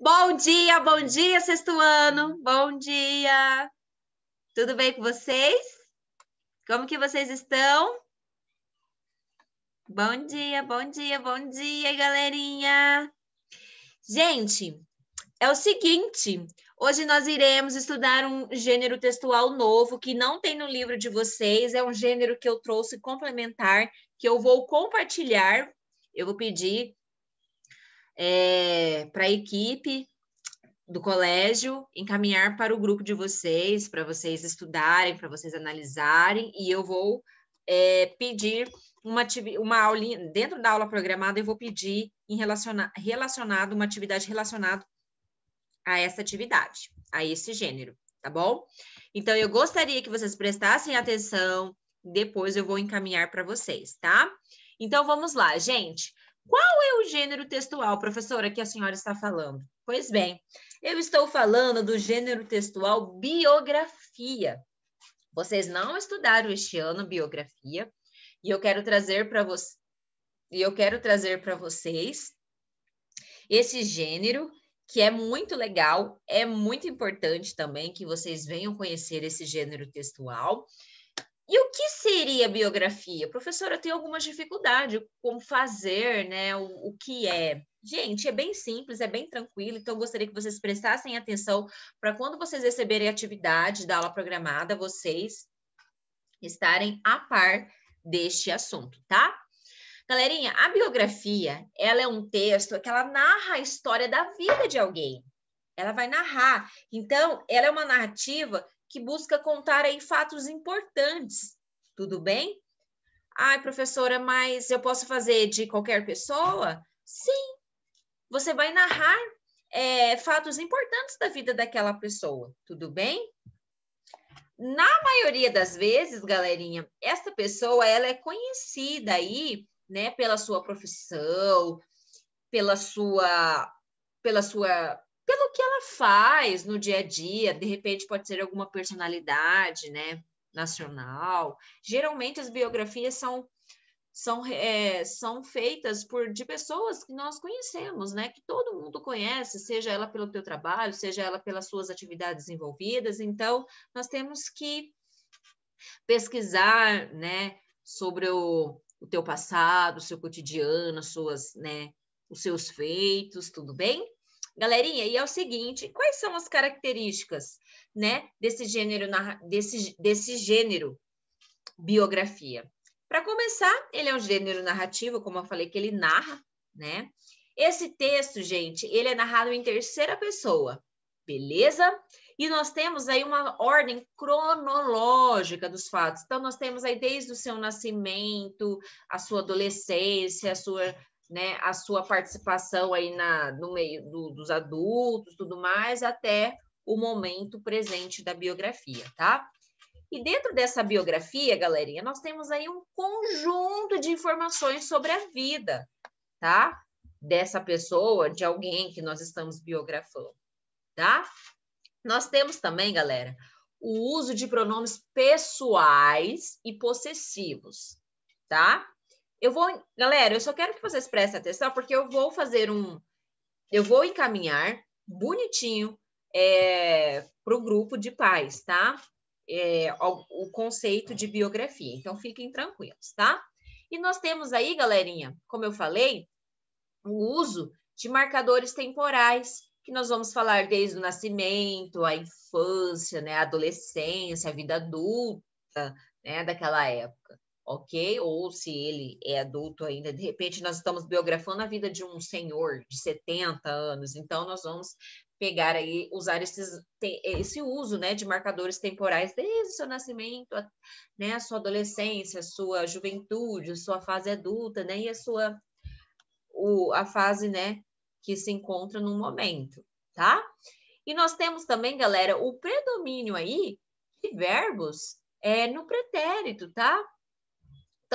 Bom dia, bom dia, sexto ano. Bom dia. Tudo bem com vocês? Como que vocês estão? Bom dia, bom dia, bom dia, galerinha. Gente, é o seguinte, Hoje nós iremos estudar um gênero textual novo que não tem no livro de vocês, é um gênero que eu trouxe complementar, que eu vou compartilhar. Eu vou pedir é, para a equipe do colégio encaminhar para o grupo de vocês, para vocês estudarem, para vocês analisarem, e eu vou é, pedir uma, uma aulinha, dentro da aula programada, eu vou pedir em relaciona, relacionado, uma atividade relacionada a essa atividade, a esse gênero, tá bom? Então, eu gostaria que vocês prestassem atenção, depois eu vou encaminhar para vocês, tá? Então, vamos lá, gente. Qual é o gênero textual, professora, que a senhora está falando? Pois bem, eu estou falando do gênero textual biografia. Vocês não estudaram este ano biografia, e eu quero trazer para vocês e eu quero trazer para vocês esse gênero que é muito legal, é muito importante também que vocês venham conhecer esse gênero textual e o que seria biografia? Professora, tem algumas dificuldades, como fazer, né? O, o, que é? Gente, é bem simples, é bem tranquilo, então eu gostaria que vocês prestassem atenção para quando vocês receberem a atividade da aula programada, vocês estarem a par deste assunto, tá? Galerinha, a biografia, ela é um texto que ela narra a história da vida de alguém. Ela vai narrar. Então, ela é uma narrativa que busca contar aí fatos importantes, tudo bem? Ai, professora, mas eu posso fazer de qualquer pessoa? Sim, você vai narrar é, fatos importantes da vida daquela pessoa, tudo bem? Na maioria das vezes, galerinha, essa pessoa ela é conhecida aí, né, pela sua profissão, pela sua, pela sua pelo que ela faz no dia a dia, de repente pode ser alguma personalidade, né, nacional. Geralmente as biografias são são, é, são feitas por de pessoas que nós conhecemos, né, que todo mundo conhece, seja ela pelo teu trabalho, seja ela pelas suas atividades envolvidas. Então, nós temos que pesquisar, né, sobre o, o teu passado, o seu cotidiano, suas, né, os seus feitos, tudo bem? Galerinha, e é o seguinte, quais são as características, né, desse gênero desse desse gênero biografia? Para começar, ele é um gênero narrativo, como eu falei que ele narra, né? Esse texto, gente, ele é narrado em terceira pessoa. Beleza? E nós temos aí uma ordem cronológica dos fatos. Então, nós temos aí desde o seu nascimento, a sua adolescência, a sua né, a sua participação aí na, no meio do, dos adultos, tudo mais, até o momento presente da biografia, tá? E dentro dessa biografia, galerinha, nós temos aí um conjunto de informações sobre a vida, tá? Dessa pessoa, de alguém que nós estamos biografando, tá? Nós temos também, galera, o uso de pronomes pessoais e possessivos, tá? Eu vou, galera, eu só quero que vocês prestem atenção, porque eu vou fazer um. Eu vou encaminhar bonitinho é, para o grupo de pais, tá? É, o, o conceito de biografia. Então, fiquem tranquilos, tá? E nós temos aí, galerinha, como eu falei, o uso de marcadores temporais, que nós vamos falar desde o nascimento, a infância, né, a adolescência, a vida adulta, né, daquela época ok? Ou se ele é adulto ainda, de repente nós estamos biografando a vida de um senhor de 70 anos, então nós vamos pegar aí, usar esses, esse uso, né, de marcadores temporais desde o seu nascimento, a, né, a sua adolescência, a sua juventude, a sua fase adulta, né, e a sua, o, a fase, né, que se encontra no momento, tá? E nós temos também, galera, o predomínio aí de verbos é, no pretérito, tá?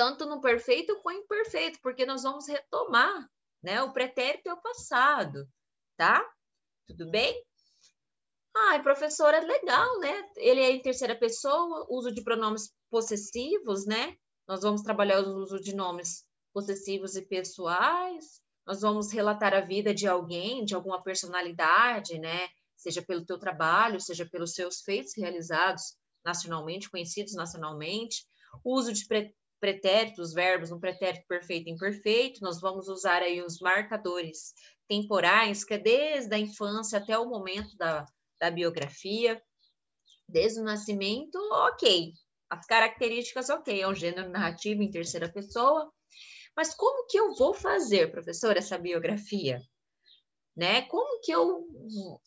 tanto no perfeito quanto imperfeito, porque nós vamos retomar, né? O pretérito é o passado, tá? Tudo bem? Ai, professora, é legal, né? Ele é em terceira pessoa, uso de pronomes possessivos, né? Nós vamos trabalhar o uso de nomes possessivos e pessoais. Nós vamos relatar a vida de alguém, de alguma personalidade, né? Seja pelo teu trabalho, seja pelos seus feitos realizados nacionalmente, conhecidos nacionalmente. O uso de pretéritos, verbos, um pretérito perfeito e imperfeito, nós vamos usar aí os marcadores temporais, que é desde a infância até o momento da, da biografia, desde o nascimento, ok. As características, ok, é um gênero narrativo em terceira pessoa. Mas como que eu vou fazer, professor, essa biografia? Né? Como que eu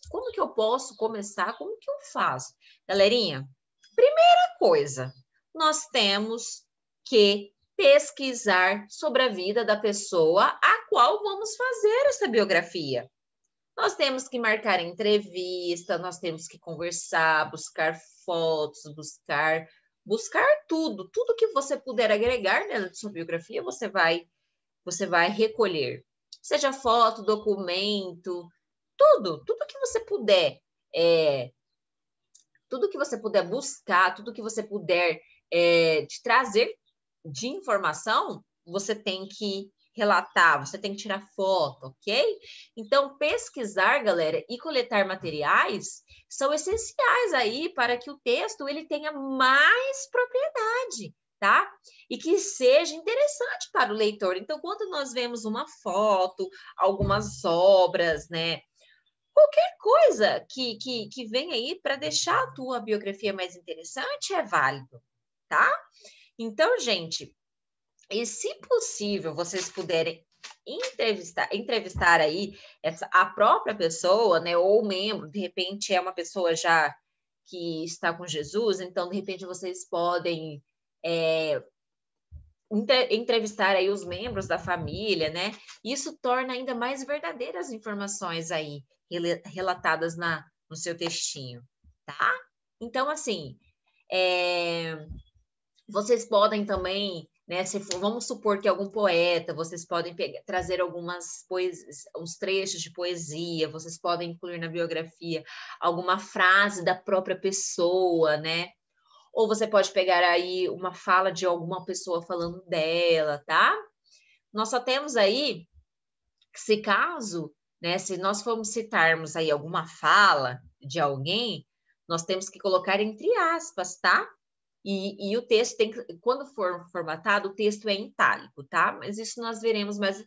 como que eu posso começar? Como que eu faço? Galerinha, primeira coisa, nós temos que pesquisar sobre a vida da pessoa a qual vamos fazer essa biografia. Nós temos que marcar entrevista, nós temos que conversar, buscar fotos, buscar buscar tudo, tudo que você puder agregar dentro sua biografia, você vai você vai recolher. Seja foto, documento, tudo, tudo que você puder, é, tudo que você puder buscar, tudo que você puder é, trazer de informação, você tem que relatar, você tem que tirar foto, ok? Então, pesquisar, galera, e coletar materiais são essenciais aí para que o texto ele tenha mais propriedade, tá? E que seja interessante para o leitor. Então, quando nós vemos uma foto, algumas obras, né? Qualquer coisa que, que, que vem aí para deixar a tua biografia mais interessante é válido, tá? Então, gente, e se possível, vocês puderem entrevistar, entrevistar aí essa, a própria pessoa, né, ou o membro, de repente é uma pessoa já que está com Jesus, então de repente vocês podem é, entrevistar aí os membros da família, né? Isso torna ainda mais verdadeiras as informações aí relatadas na, no seu textinho, tá? Então, assim, é, vocês podem também, né, se for, vamos supor que algum poeta, vocês podem pegar, trazer algumas poesias, uns trechos de poesia, vocês podem incluir na biografia alguma frase da própria pessoa, né? Ou você pode pegar aí uma fala de alguma pessoa falando dela, tá? Nós só temos aí, se caso, né, se nós formos citarmos aí alguma fala de alguém, nós temos que colocar entre aspas, tá? E, e, o texto tem quando for formatado, o texto é em itálico, tá? Mas isso nós veremos, mas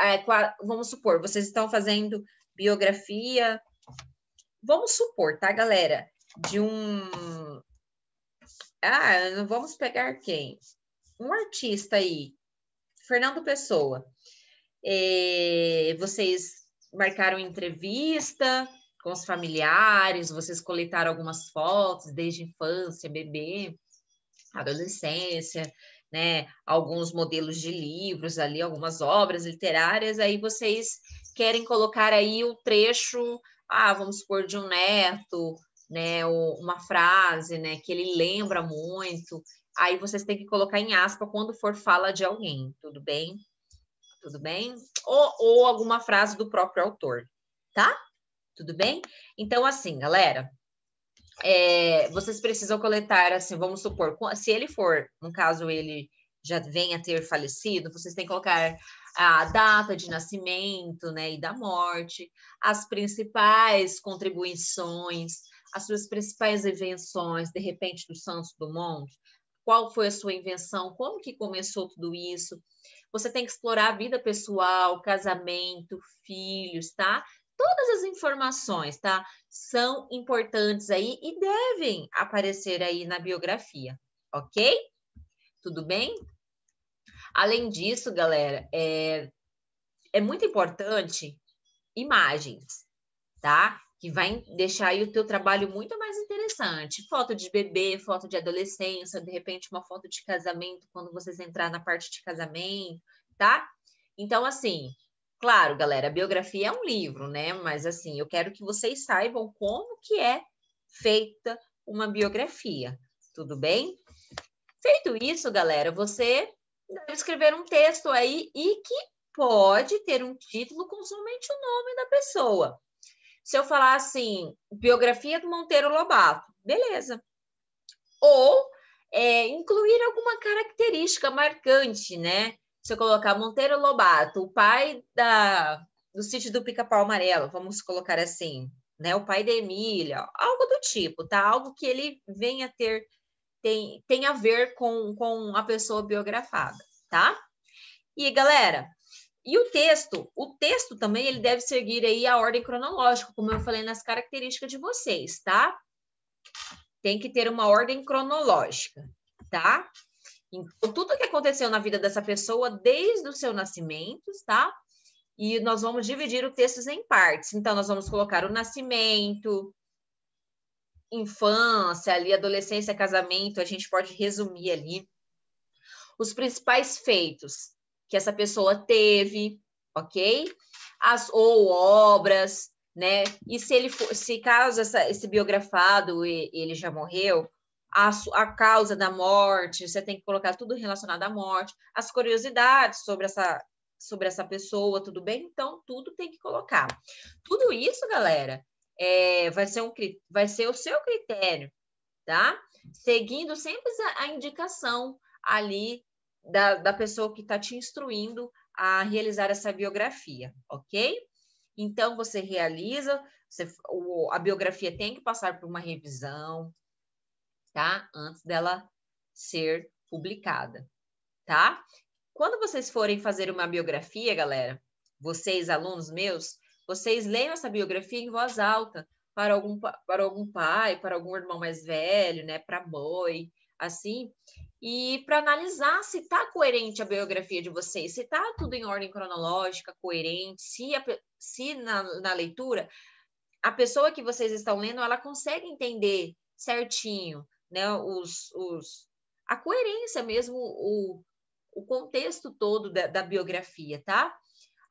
é, vamos supor, vocês estão fazendo biografia, vamos supor, tá, galera? De um. Ah, vamos pegar quem? Um artista aí, Fernando Pessoa. É, vocês marcaram entrevista com os familiares, vocês coletaram algumas fotos desde infância, bebê adolescência, né, alguns modelos de livros ali, algumas obras literárias, aí vocês querem colocar aí o um trecho, ah, vamos supor, de um neto, né, uma frase, né, que ele lembra muito, aí vocês têm que colocar em aspa quando for fala de alguém, tudo bem? Tudo bem? Ou, ou alguma frase do próprio autor, tá? Tudo bem? Então, assim, galera, é, vocês precisam coletar, assim, vamos supor, se ele for, no caso ele já venha ter falecido, vocês têm que colocar a data de nascimento, né, e da morte, as principais contribuições, as suas principais invenções, de repente do Santos Dumont, qual foi a sua invenção, como que começou tudo isso. Você tem que explorar a vida pessoal, casamento, filhos, tá? Todas as informações, tá? São importantes aí e devem aparecer aí na biografia, ok? Tudo bem? Além disso, galera, é, é muito importante imagens, tá? Que vai deixar aí o teu trabalho muito mais interessante. Foto de bebê, foto de adolescência, de repente uma foto de casamento quando vocês entrar na parte de casamento, tá? Então, assim, Claro, galera, a biografia é um livro, né? Mas assim, eu quero que vocês saibam como que é feita uma biografia, tudo bem? Feito isso, galera, você deve escrever um texto aí e que pode ter um título com somente o nome da pessoa. Se eu falar assim, biografia do Monteiro Lobato, beleza. Ou é, incluir alguma característica marcante, né? se eu colocar Monteiro Lobato, o pai da, do sítio do Pica-Pau Amarelo, vamos colocar assim, né? O pai da Emília, algo do tipo, tá? Algo que ele venha ter, tem, tem a ver com, com a pessoa biografada, tá? E galera, e o texto, o texto também ele deve seguir aí a ordem cronológica, como eu falei nas características de vocês, tá? Tem que ter uma ordem cronológica, tá? Então, tudo que aconteceu na vida dessa pessoa desde o seu nascimento, tá? E nós vamos dividir o texto em partes. Então, nós vamos colocar o nascimento, infância, ali, adolescência, casamento, a gente pode resumir ali os principais feitos que essa pessoa teve, ok? As ou obras, né? E se ele for, se caso essa, esse biografado ele já morreu, a, a causa da morte, você tem que colocar tudo relacionado à morte, as curiosidades sobre essa sobre essa pessoa, tudo bem? Então, tudo tem que colocar. Tudo isso, galera, é, vai, ser um, vai ser o seu critério, tá? Seguindo sempre a, a indicação ali da, da pessoa que está te instruindo a realizar essa biografia, ok? Então, você realiza, você, o, a biografia tem que passar por uma revisão, tá? Antes dela ser publicada, tá? Quando vocês forem fazer uma biografia, galera, vocês, alunos meus, vocês leiam essa biografia em voz alta para algum, para algum pai, para algum irmão mais velho, né? Para mãe, assim, e para analisar se está coerente a biografia de vocês, se está tudo em ordem cronológica, coerente, se, a, se na, na leitura a pessoa que vocês estão lendo ela consegue entender certinho né, os, os, a coerência mesmo, o, o contexto todo da, da biografia, tá?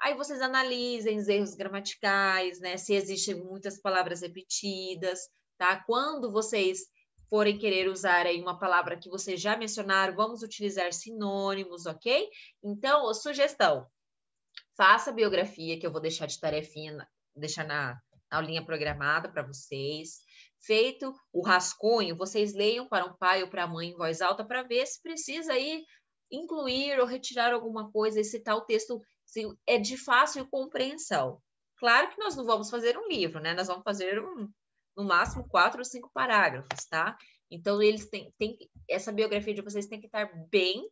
Aí vocês analisem os erros gramaticais, né? Se existem muitas palavras repetidas, tá? Quando vocês forem querer usar aí uma palavra que vocês já mencionaram, vamos utilizar sinônimos, ok? Então, sugestão: faça a biografia que eu vou deixar de tarefinha, deixar na aulinha programada para vocês. Feito o rascunho, vocês leiam para um pai ou para a mãe em voz alta para ver se precisa aí incluir ou retirar alguma coisa esse tal texto se é de fácil compreensão. Claro que nós não vamos fazer um livro, né? Nós vamos fazer um, no máximo quatro ou cinco parágrafos, tá? Então eles têm, têm essa biografia de vocês tem que estar bem,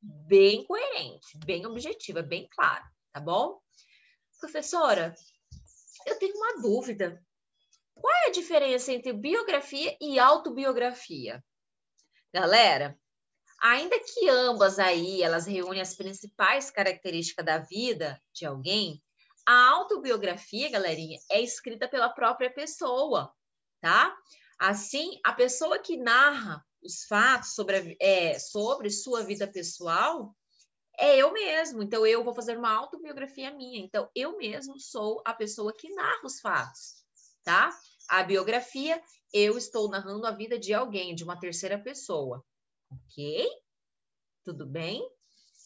bem coerente, bem objetiva, bem clara, tá bom? Professora, eu tenho uma dúvida. Qual é a diferença entre biografia e autobiografia? Galera, ainda que ambas aí elas reúnem as principais características da vida de alguém, a autobiografia, galerinha, é escrita pela própria pessoa, tá? Assim, a pessoa que narra os fatos sobre, a, é, sobre sua vida pessoal é eu mesmo. Então, eu vou fazer uma autobiografia minha. Então, eu mesmo sou a pessoa que narra os fatos tá? A biografia, eu estou narrando a vida de alguém, de uma terceira pessoa. Ok? Tudo bem?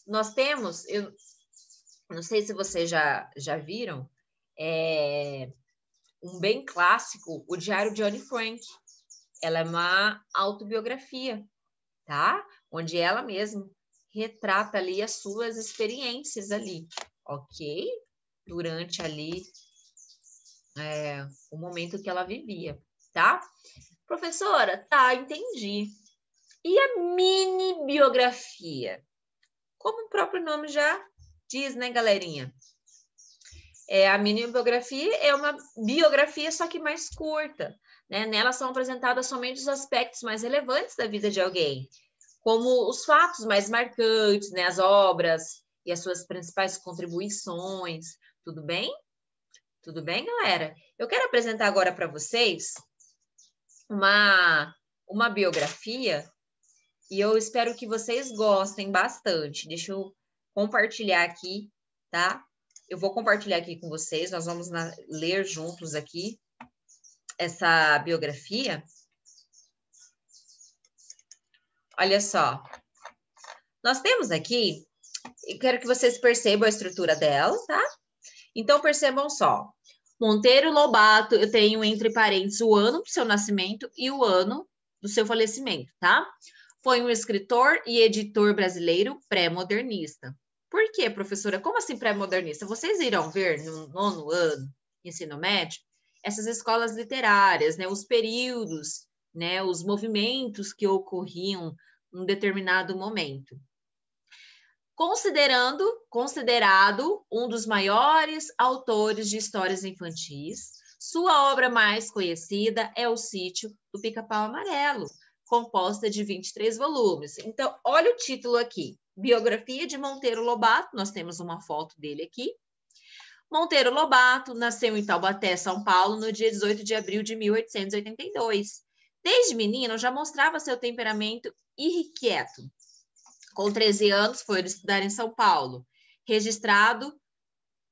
Nós temos, eu não sei se vocês já, já viram, é, um bem clássico, o Diário de Anne Frank. Ela é uma autobiografia, tá? Onde ela mesma retrata ali as suas experiências ali, ok? Durante ali é, o momento que ela vivia, tá? Professora, tá, entendi. E a mini biografia? Como o próprio nome já diz, né, galerinha? É, a mini biografia é uma biografia, só que mais curta. Né? Nela são apresentados somente os aspectos mais relevantes da vida de alguém, como os fatos mais marcantes, né? as obras e as suas principais contribuições. Tudo bem? Tudo bem, galera? Eu quero apresentar agora para vocês uma, uma biografia e eu espero que vocês gostem bastante. Deixa eu compartilhar aqui, tá? Eu vou compartilhar aqui com vocês, nós vamos na, ler juntos aqui essa biografia. Olha só. Nós temos aqui, e quero que vocês percebam a estrutura dela, tá? Então percebam só. Monteiro Lobato, eu tenho entre parênteses o ano do seu nascimento e o ano do seu falecimento, tá? Foi um escritor e editor brasileiro pré-modernista. Por quê, professora? Como assim pré-modernista? Vocês irão ver no nono ano, ensino médio, essas escolas literárias, né? Os períodos, né? Os movimentos que ocorriam num determinado momento considerando considerado um dos maiores autores de histórias infantis. Sua obra mais conhecida é O Sítio do Pica-Pau Amarelo, composta de 23 volumes. Então, olha o título aqui: Biografia de Monteiro Lobato. Nós temos uma foto dele aqui. Monteiro Lobato nasceu em Taubaté, São Paulo, no dia 18 de abril de 1882. Desde menino, já mostrava seu temperamento irrequieto, com 13 anos, foi estudar em São Paulo. Registrado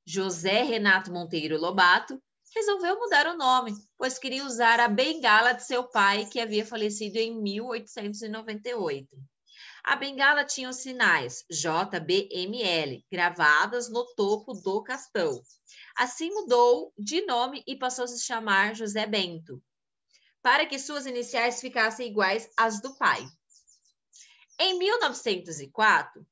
José Renato Monteiro Lobato, resolveu mudar o nome, pois queria usar a bengala de seu pai, que havia falecido em 1898. A bengala tinha os sinais JBML gravadas no topo do castão. Assim mudou de nome e passou a se chamar José Bento, para que suas iniciais ficassem iguais às do pai. Em 1904,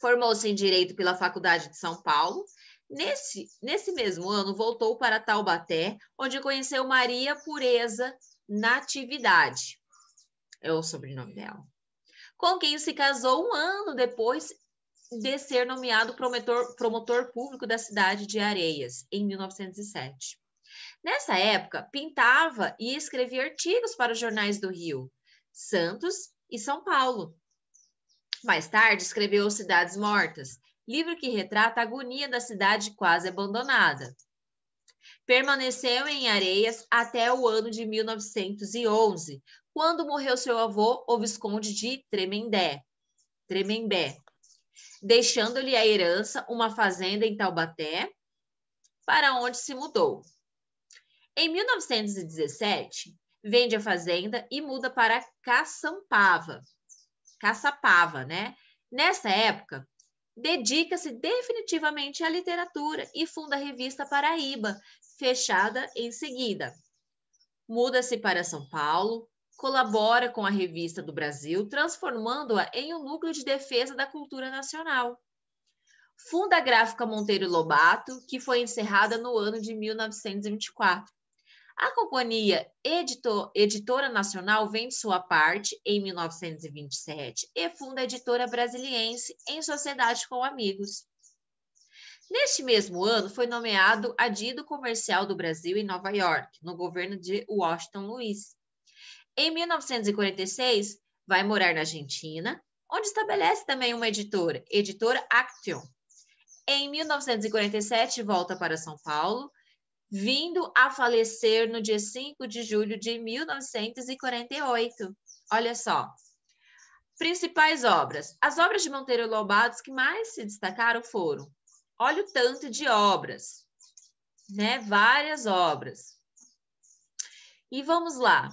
formou-se em Direito pela Faculdade de São Paulo. Nesse, nesse mesmo ano, voltou para Taubaté, onde conheceu Maria Pureza Natividade, é o sobrenome dela, com quem se casou um ano depois de ser nomeado promotor, promotor público da cidade de Areias, em 1907. Nessa época, pintava e escrevia artigos para os jornais do Rio, Santos e São Paulo. Mais tarde, escreveu Cidades Mortas, livro que retrata a agonia da cidade quase abandonada. Permaneceu em Areias até o ano de 1911, quando morreu seu avô, o Visconde de Tremendé, Tremembé, deixando-lhe a herança uma fazenda em Taubaté, para onde se mudou. Em 1917, vende a fazenda e muda para Caçampava. Caçapava, né? Nessa época, dedica-se definitivamente à literatura e funda a revista Paraíba, fechada em seguida. Muda-se para São Paulo, colabora com a Revista do Brasil, transformando-a em um núcleo de defesa da cultura nacional. Funda a gráfica Monteiro Lobato, que foi encerrada no ano de 1924. A Companhia Editor, Editora Nacional vende sua parte em 1927 e funda a Editora Brasiliense em sociedade com amigos. Neste mesmo ano, foi nomeado adido comercial do Brasil em Nova York, no governo de Washington Luiz. Em 1946, vai morar na Argentina, onde estabelece também uma editora, Editora Action. Em 1947, volta para São Paulo, vindo a falecer no dia 5 de julho de 1948. Olha só. Principais obras. As obras de Monteiro Lobato que mais se destacaram foram: olha o tanto de obras, né? Várias obras. E vamos lá.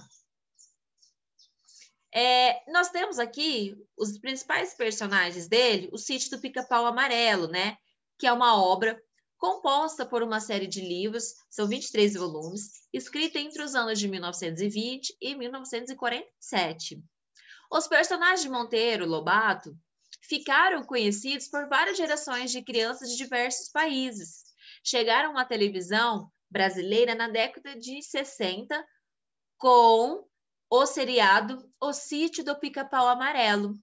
É, nós temos aqui os principais personagens dele, o sítio do Pica-Pau Amarelo, né? Que é uma obra composta por uma série de livros, são 23 volumes, escrita entre os anos de 1920 e 1947. Os personagens de Monteiro Lobato ficaram conhecidos por várias gerações de crianças de diversos países. Chegaram à televisão brasileira na década de 60 com o seriado O Sítio do Pica-Pau Amarelo.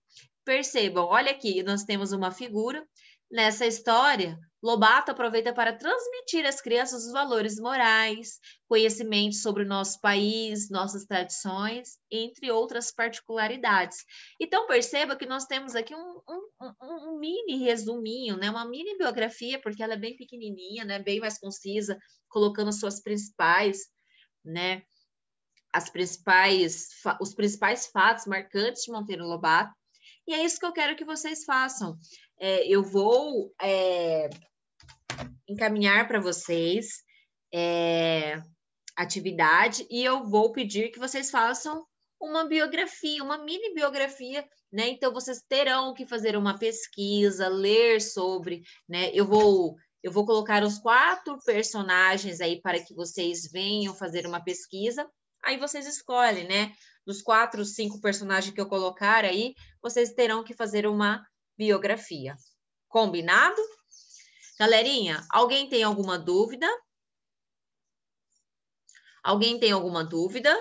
Percebam, olha aqui, nós temos uma figura nessa história Lobato aproveita para transmitir às crianças os valores morais, conhecimento sobre o nosso país, nossas tradições, entre outras particularidades. Então, perceba que nós temos aqui um, um, um mini resuminho, né? uma mini biografia, porque ela é bem pequenininha, né? bem mais concisa, colocando suas principais, né? as principais, os principais fatos marcantes de Monteiro Lobato. E é isso que eu quero que vocês façam. É, eu vou é, encaminhar para vocês é, atividade e eu vou pedir que vocês façam uma biografia, uma mini biografia, né? Então vocês terão que fazer uma pesquisa, ler sobre, né? Eu vou eu vou colocar os quatro personagens aí para que vocês venham fazer uma pesquisa. Aí vocês escolhem, né? Dos quatro, cinco personagens que eu colocar aí, vocês terão que fazer uma biografia. Combinado? Galerinha, alguém tem alguma dúvida? Alguém tem alguma dúvida?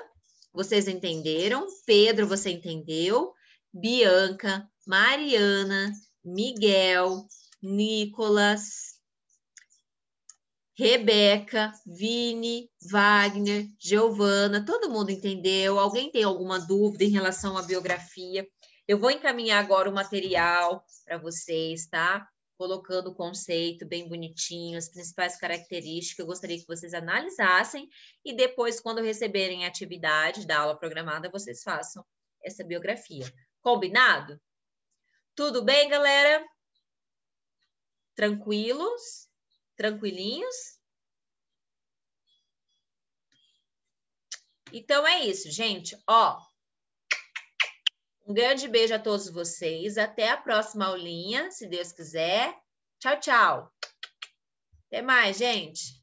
Vocês entenderam? Pedro, você entendeu? Bianca, Mariana, Miguel, Nicolas, Rebeca, Vini, Wagner, Giovana, todo mundo entendeu? Alguém tem alguma dúvida em relação à biografia? Eu vou encaminhar agora o material para vocês, tá? colocando o conceito bem bonitinho, as principais características. Eu gostaria que vocês analisassem e depois, quando receberem a atividade da aula programada, vocês façam essa biografia. Combinado? Tudo bem, galera? Tranquilos? Tranquilinhos? Então é isso, gente. Ó, um grande beijo a todos vocês. Até a próxima aulinha, se Deus quiser. Tchau, tchau. Até mais, gente.